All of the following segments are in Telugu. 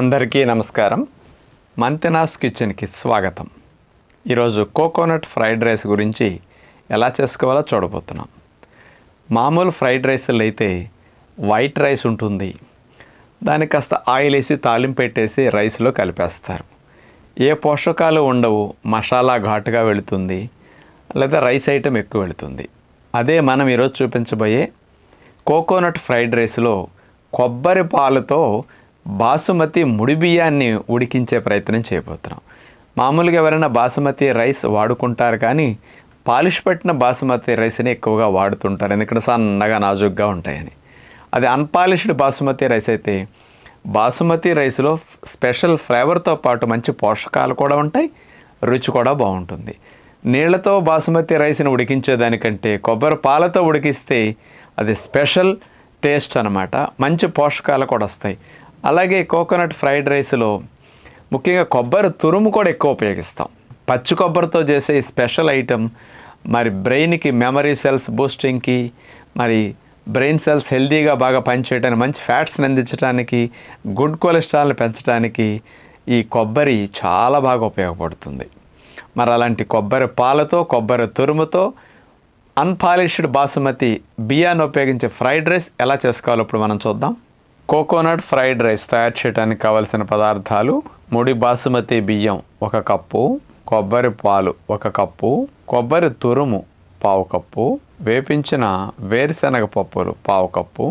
అందరికీ నమస్కారం మంతెనాస్ కిచెన్కి స్వాగతం ఈరోజు కోకోనట్ ఫ్రైడ్ రైస్ గురించి ఎలా చేసుకోవాలో చూడబోతున్నాం మామూలు ఫ్రైడ్ రైస్లు అయితే వైట్ రైస్ ఉంటుంది దానికి కాస్త ఆయిల్ వేసి తాలింపు పెట్టేసి రైస్లో కలిపేస్తారు ఏ పోషకాలు ఉండవు మసాలా ఘాటుగా వెళుతుంది లేదా రైస్ ఐటెం ఎక్కువ వెళుతుంది అదే మనం ఈరోజు చూపించబోయే కోకోనట్ ఫ్రైడ్ రైస్లో కొబ్బరి పాలతో బాసుమతి ముడిబియ్యాన్ని ఉడికించే ప్రయత్నం చేయబోతున్నాం మామూలుగా ఎవరైనా బాసుమతి రైస్ వాడుకుంటారు కానీ పాలిష్ పట్టిన బాసుమతి రైస్ని ఎక్కువగా వాడుతుంటారు ఎందుకంటే సన్నగా నాజుగ్గా ఉంటాయని అది అన్పాలిష్డ్ బాసుమతి రైస్ అయితే బాసుమతి రైస్లో స్పెషల్ ఫ్లేవర్తో పాటు మంచి పోషకాలు కూడా ఉంటాయి రుచి కూడా బాగుంటుంది నీళ్లతో బాసుమతి రైస్ని ఉడికించేదానికంటే కొబ్బరి పాలతో ఉడికిస్తే అది స్పెషల్ టేస్ట్ అనమాట మంచి పోషకాలు కూడా వస్తాయి అలాగే కోకోనట్ ఫ్రైడ్ రైస్లో ముఖ్యంగా కొబ్బరి తురుము కూడా ఎక్కువ ఉపయోగిస్తాం పచ్చి కొబ్బరితో చేసే ఈ స్పెషల్ ఐటెం మరి బ్రెయిన్కి మెమరీ సెల్స్ బూస్టింగ్కి మరి బ్రెయిన్ సెల్స్ హెల్దీగా బాగా పనిచేయడానికి మంచి ఫ్యాట్స్ని అందించడానికి గుడ్ కొలెస్ట్రాల్ని పెంచడానికి ఈ కొబ్బరి చాలా బాగా ఉపయోగపడుతుంది మరి అలాంటి కొబ్బరి పాలతో కొబ్బరి తురుముతో అన్పాలిష్డ్ బాసుమతి బియ్యాన్ని ఉపయోగించే ఫ్రైడ్ రైస్ ఎలా చేసుకోవాలో ఇప్పుడు మనం చూద్దాం కోకోనట్ ఫ్రైడ్ రైస్ తయారు చేయడానికి కావలసిన పదార్థాలు ముడి బాసుమతి బియ్యం ఒక కప్పు కొబ్బరి పాలు ఒక కప్పు కొబ్బరి తురుము పావు కప్పు వేపించిన వేరుశనగ పప్పులు పావు కప్పు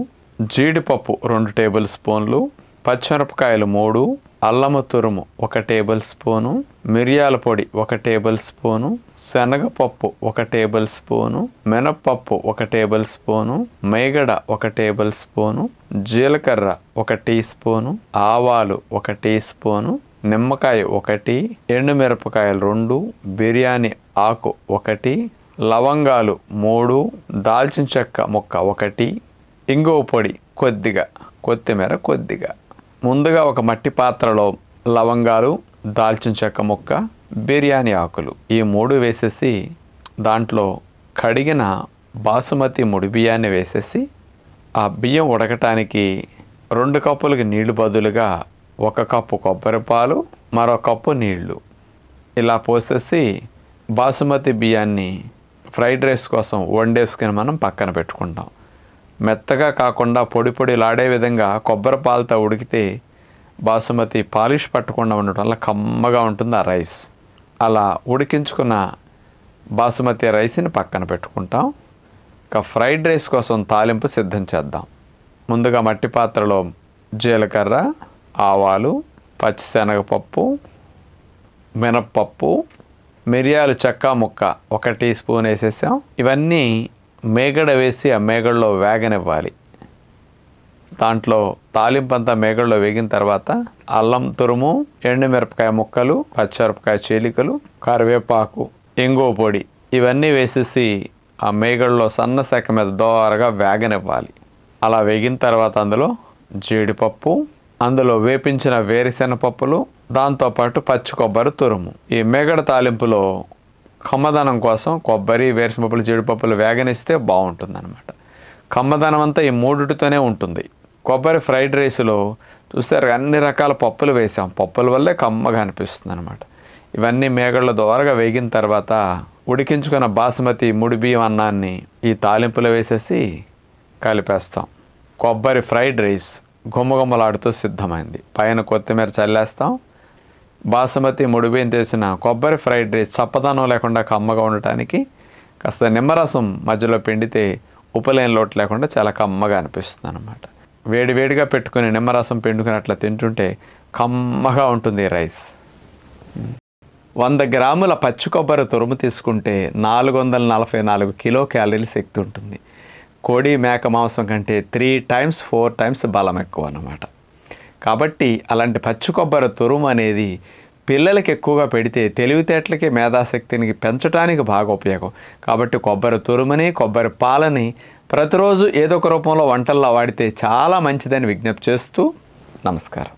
జీడిపప్పు రెండు టేబుల్ స్పూన్లు పచ్చిమిరపకాయలు మూడు అల్లము తురుము ఒక టేబుల్ స్పూను మిరియాల పొడి ఒక టేబుల్ స్పూను శనగపప్పు ఒక టేబుల్ స్పూను మినప్పప్పు ఒక టేబుల్ స్పూను మేగడ ఒక టేబుల్ స్పూను జీలకర్ర ఒక టీ స్పూను ఆవాలు ఒక టీ స్పూను నిమ్మకాయ ఒకటి ఎండుమిరపకాయలు రెండు బిర్యానీ ఆకు ఒకటి లవంగాలు మూడు దాల్చిన చెక్క ముక్క ఒకటి ఇంగువ పొడి కొద్దిగా కొత్తిమీర కొద్దిగా ముందుగా ఒక మట్టి పాత్రలో లవంగాలు దాల్చిన చెక్క ముక్క బిర్యానీ ఆకులు ఈ మూడు వేసేసి దాంట్లో కడిగిన బాసుమతి ముడి బియ్యాన్ని వేసేసి ఆ బియ్యం ఉడకటానికి రెండు కప్పులకి నీళ్లు బదులుగా ఒక కప్పు కొబ్బరి పాలు మరో కప్పు నీళ్లు ఇలా పోసేసి బాసుమతి బియ్యాన్ని ఫ్రైడ్ రైస్ కోసం వండేసుకుని మనం పక్కన పెట్టుకుంటాం మెత్తగా కాకుండా పొడి లాడే విధంగా కొబ్బరి పాలతో ఉడికితే బాసుమతి పాలిష్ పట్టకుండా ఉండటం వల్ల కమ్మగా ఉంటుంది ఆ రైస్ అలా ఉడికించుకున్న బాసుమతి రైస్ని పక్కన పెట్టుకుంటాం ఇక ఫ్రైడ్ రైస్ కోసం తాలింపు సిద్ధం చేద్దాం ముందుగా మట్టి పాత్రలో జీలకర్ర ఆవాలు పచ్చిశనగపప్పు మినప్పప్పు మిరియాలు చెక్క ముక్క ఒక టీ స్పూన్ వేసేసాం ఇవన్నీ మేగడ వేసి ఆ మేగడలో వేగనివ్వాలి దాంట్లో తాలింపంతా మేగడలో వేగిన తర్వాత అల్లం తురుము ఎండుమిరపకాయ ముక్కలు పచ్చిమిరపకాయ చీలికలు కరివేపాకు ఎంగో పొడి ఇవన్నీ వేసేసి ఆ మేగడలో సన్న శాఖ మీద దోరగా వేగనివ్వాలి అలా వేగిన తర్వాత అందులో జీడిపప్పు అందులో వేపించిన వేరుశెనపప్పులు దాంతోపాటు పచ్చి కొబ్బరి తురుము ఈ మేగడ తాలింపులో కమ్మదనం కోసం కొబ్బరి వేరుసపప్పులు జీడిపప్పులు వేగనిస్తే అనమాట కమ్మదనం అంతా ఈ మూడుటితోనే ఉంటుంది కొబ్బరి ఫ్రైడ్ రైస్లో చూస్తారు అన్ని రకాల పప్పులు వేసాం పప్పుల వల్లే కమ్మగా అనిపిస్తుంది అనమాట ఇవన్నీ మేగళ్ళ దోరగా వేగిన తర్వాత ఉడికించుకున్న బాసుమతి ముడి బియ్యం అన్నాన్ని ఈ తాలింపులో వేసేసి కలిపేస్తాం కొబ్బరి ఫ్రైడ్ రైస్ గుమ్మగుమ్మలాడుతూ సిద్ధమైంది పైన కొత్తిమీర చల్లేస్తాం బాసుమతి ముడిబేం చేసిన కొబ్బరి ఫ్రైడ్ రైస్ చప్పదనం లేకుండా కమ్మగా ఉండటానికి కాస్త నిమ్మరసం మధ్యలో పిండితే ఉపలేని లోటు లేకుండా చాలా కమ్మగా అనిపిస్తుంది అనమాట వేడివేడిగా పెట్టుకుని నిమ్మరసం పిండుకుని అట్లా తింటుంటే కమ్మగా ఉంటుంది రైస్ వంద గ్రాముల పచ్చి కొబ్బరి తురుము తీసుకుంటే నాలుగు వందల నలభై నాలుగు కిలో క్యాలరీలు శక్తి ఉంటుంది కోడి మేక మాంసం కంటే త్రీ టైమ్స్ ఫోర్ టైమ్స్ బలం ఎక్కువ అన్నమాట కాబట్టి అలాంటి పచ్చి కొబ్బరి తురుము అనేది పిల్లలకి ఎక్కువగా పెడితే తెలివితేటలకి మేధాశక్తిని పెంచడానికి బాగా ఉపయోగం కాబట్టి కొబ్బరి తురుమని కొబ్బరి పాలని ప్రతిరోజు ఏదో ఒక రూపంలో వంటల్లో వాడితే చాలా మంచిదని విజ్ఞప్తి చేస్తూ నమస్కారం